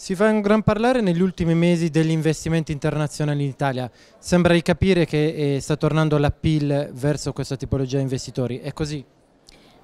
Si fa un gran parlare negli ultimi mesi degli investimenti internazionali in Italia. Sembra di capire che eh, sta tornando l'appeal verso questa tipologia di investitori. È così?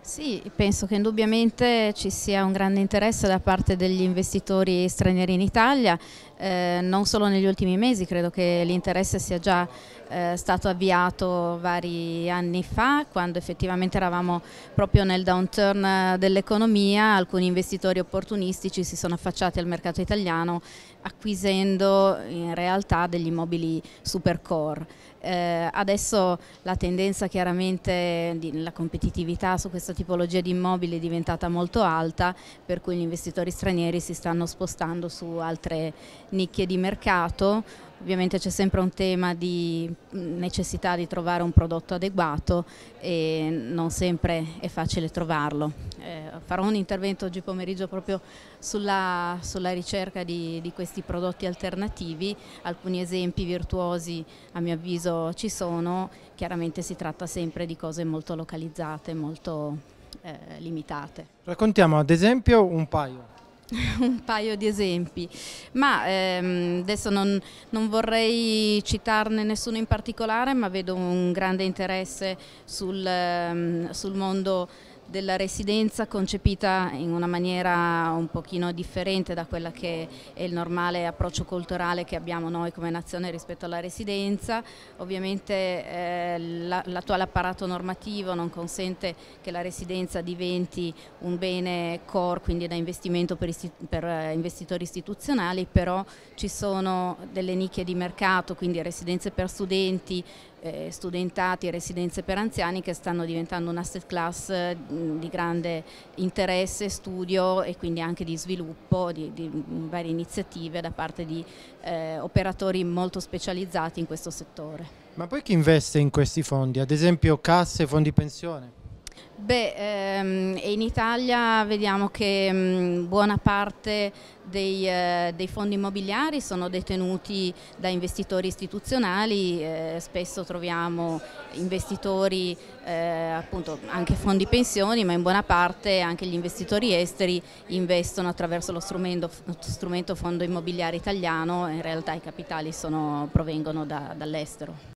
Sì, penso che indubbiamente ci sia un grande interesse da parte degli investitori stranieri in Italia, eh, non solo negli ultimi mesi, credo che l'interesse sia già eh, stato avviato vari anni fa, quando effettivamente eravamo proprio nel downturn dell'economia, alcuni investitori opportunistici si sono affacciati al mercato italiano acquisendo in realtà degli immobili super core eh, adesso la tendenza chiaramente, di, la competitività su questa tipologia di immobili è diventata molto alta, per cui gli investitori stranieri si stanno spostando su altre nicchie di mercato Ovviamente c'è sempre un tema di necessità di trovare un prodotto adeguato e non sempre è facile trovarlo. Eh, farò un intervento oggi pomeriggio proprio sulla, sulla ricerca di, di, questi prodotti alternativi, alcuni esempi virtuosi a mio avviso ci sono, chiaramente si tratta sempre di cose molto localizzate, molto eh, limitate. Raccontiamo ad esempio un paio. un paio di esempi, ma ehm, adesso non, non, vorrei citarne nessuno in particolare, ma vedo un grande interesse sul, ehm, sul mondo della residenza concepita in una maniera un pochino differente da quella che è il normale approccio culturale che abbiamo noi come nazione rispetto alla residenza. Ovviamente eh, l'attuale apparato normativo non consente che la residenza diventi un bene core, quindi da investimento per, istitu per eh, investitori istituzionali, però ci sono delle nicchie di mercato, quindi residenze per studenti, eh, studentati e residenze per anziani che stanno diventando un asset class eh, di grande interesse, studio e quindi anche di sviluppo di, di varie iniziative da parte di eh, operatori molto specializzati in questo settore. Ma poi chi investe in questi fondi? Ad esempio casse, fondi pensione? Beh, ehm, in Italia vediamo che mh, mm, buona parte dei, eh, dei, fondi immobiliari sono detenuti da investitori istituzionali, eh, spesso troviamo investitori, eh, appunto anche fondi pensioni, ma in buona parte anche gli investitori esteri investono attraverso lo strumento, strumento fondo immobiliare italiano, in realtà i capitali sono, provengono da, dall'estero.